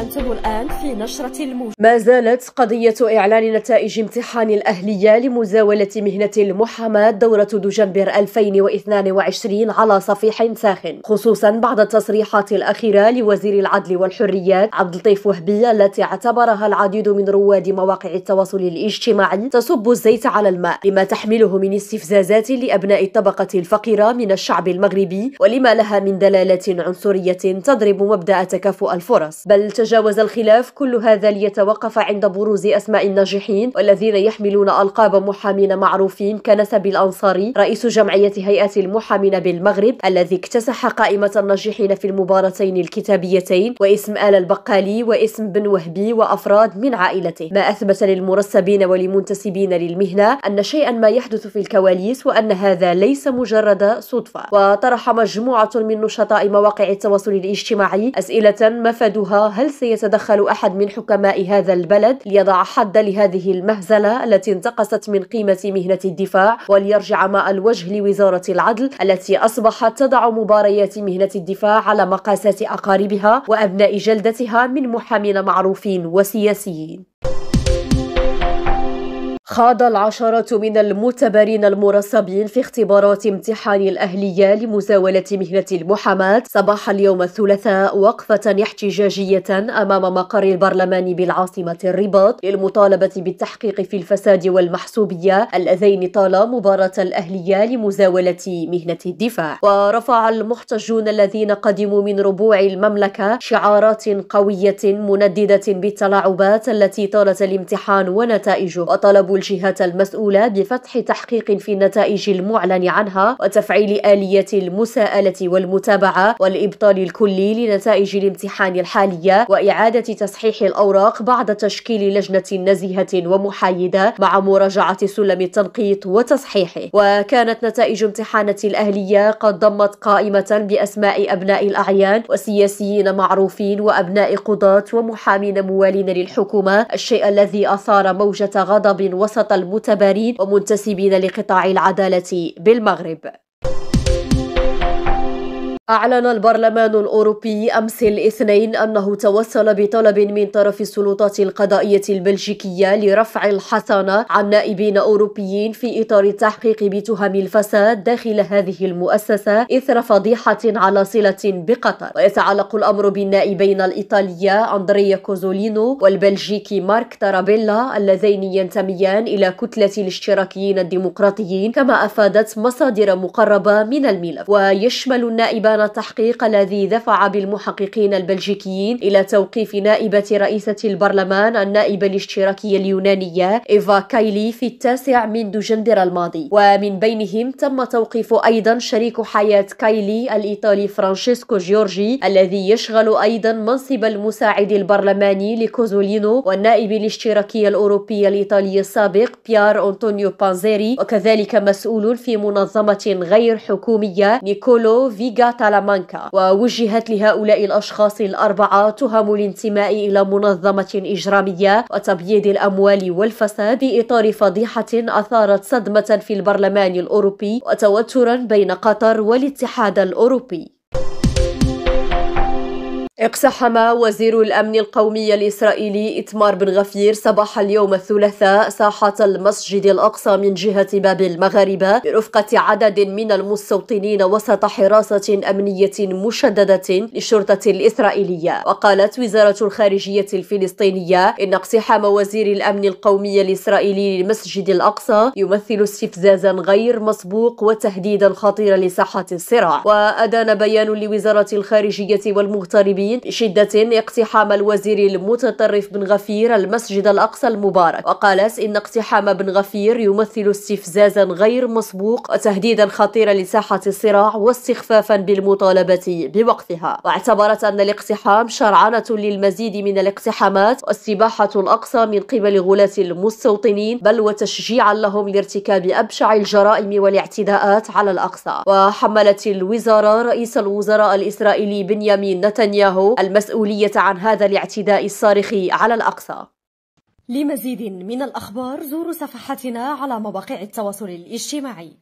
أنتم الآن في نشرة الموجة ما زالت قضية إعلان نتائج امتحان الأهلية لمزاولة مهنة المحاماة دورة دجنبر 2022 على صفيح ساخن خصوصا بعد التصريحات الأخيرة لوزير العدل والحريات عبد اللطيف وهبي التي اعتبرها العديد من رواد مواقع التواصل الاجتماعي تصب الزيت على الماء لما تحمله من استفزازات لأبناء الطبقة الفقيرة من الشعب المغربي ولما لها من دلالات عنصرية تضرب مبدأ تكافؤ الفرص بل يتجاوز الخلاف كل هذا ليتوقف عند بروز أسماء الناجحين والذين يحملون ألقاب محامين معروفين كنسب الأنصاري رئيس جمعية هيئة المحامين بالمغرب الذي اكتسح قائمة الناجحين في المباراتين الكتابيتين واسم آل البقالي واسم بن وهبي وأفراد من عائلته ما أثبت للمرسبين ولمنتسبين للمهنة أن شيئا ما يحدث في الكواليس وأن هذا ليس مجرد صدفة وطرح مجموعة من نشطاء مواقع التواصل الاجتماعي أسئلة مفادها هل سيتدخل أحد من حكماء هذا البلد ليضع حد لهذه المهزلة التي انتقصت من قيمة مهنة الدفاع وليرجع ماء الوجه لوزارة العدل التي أصبحت تضع مباريات مهنة الدفاع على مقاسات أقاربها وأبناء جلدتها من محامين معروفين وسياسيين خاض العشرات من المتبرين المرصبين في اختبارات امتحان الأهلية لمزاولة مهنة المحاماة صباح اليوم الثلاثاء وقفة احتجاجية أمام مقر البرلمان بالعاصمة الرباط للمطالبة بالتحقيق في الفساد والمحسوبية اللذين طالا مباراة الأهلية لمزاولة مهنة الدفاع ورفع المحتجون الذين قدموا من ربوع المملكة شعارات قوية منددة بالتلاعبات التي طالت الامتحان ونتائجه وطلبوا الجهات المسؤولة بفتح تحقيق في النتائج المعلن عنها وتفعيل آلية المساءلة والمتابعة والإبطال الكلي لنتائج الامتحان الحالية وإعادة تصحيح الأوراق بعد تشكيل لجنة نزيهة ومحايدة مع مراجعة سلم التنقيط وتصحيحه وكانت نتائج امتحانات الأهلية قد ضمت قائمة بأسماء أبناء الأعيان وسياسيين معروفين وأبناء قضاة ومحامين موالين للحكومة الشيء الذي أثار موجة غضب وسط المتبارين ومنتسبين لقطاع العدالة بالمغرب أعلن البرلمان الأوروبي أمس الاثنين أنه توصل بطلب من طرف السلطات القضائية البلجيكية لرفع الحصانة عن نائبين أوروبيين في إطار التحقيق بتهم الفساد داخل هذه المؤسسة إثر فضيحة على صلة بقطر ويتعلق الأمر بالنائبين الإيطالية أندريا كوزولينو والبلجيكي مارك تارابيلا اللذين ينتميان إلى كتلة الاشتراكيين الديمقراطيين كما أفادت مصادر مقربة من الملف ويشمل النائبان أثر التحقيق الذي دفع بالمحققين البلجيكيين إلى توقيف نائبة رئيسة البرلمان النائبة الاشتراكية اليونانية إيفا كايلي في التاسع من دجندر الماضي ومن بينهم تم توقيف أيضا شريك حياة كايلي الإيطالي فرانشيسكو جيورجي الذي يشغل أيضا منصب المساعد البرلماني لكوزولينو والنائب الاشتراكي الأوروبي الإيطالي السابق بيار أنطونيو بانزيري وكذلك مسؤول في منظمة غير حكومية نيكولو فيغاتا سالامانكا ووجهت لهؤلاء الأشخاص الأربعة تهم الانتماء إلى منظمة إجرامية وتبييض الأموال والفساد في إطار فضيحة أثارت صدمة في البرلمان الأوروبي وتوترا بين قطر والاتحاد الأوروبي اقتحم وزير الأمن القومي الإسرائيلي إتمار بن غفير صباح اليوم الثلاثاء ساحة المسجد الأقصى من جهة باب المغاربة برفقة عدد من المستوطنين وسط حراسة أمنية مشددة للشرطة الإسرائيلية وقالت وزارة الخارجية الفلسطينية إن اقتحام وزير الأمن القومي الإسرائيلي للمسجد الأقصى يمثل استفزازا غير مسبوق وتهديدا خطيرا لساحة الصراع وأدان بيان لوزارة الخارجية والمغتربين المسلمين شدة اقتحام الوزير المتطرف بن غفير المسجد الأقصى المبارك وقالت إن اقتحام بن غفير يمثل استفزازا غير مسبوق وتهديدا خطيرا لساحة الصراع واستخفافا بالمطالبة بوقفها واعتبرت أن الاقتحام شرعنة للمزيد من الاقتحامات واستباحة الأقصى من قبل غلاة المستوطنين بل وتشجيعا لهم لارتكاب أبشع الجرائم والاعتداءات على الأقصى وحملت الوزارة رئيس الوزراء الإسرائيلي بنيامين نتنياهو نفسه المسؤولية عن هذا الاعتداء الصارخ على الأقصى لمزيد من الأخبار زوروا صفحتنا على مواقع التواصل الاجتماعي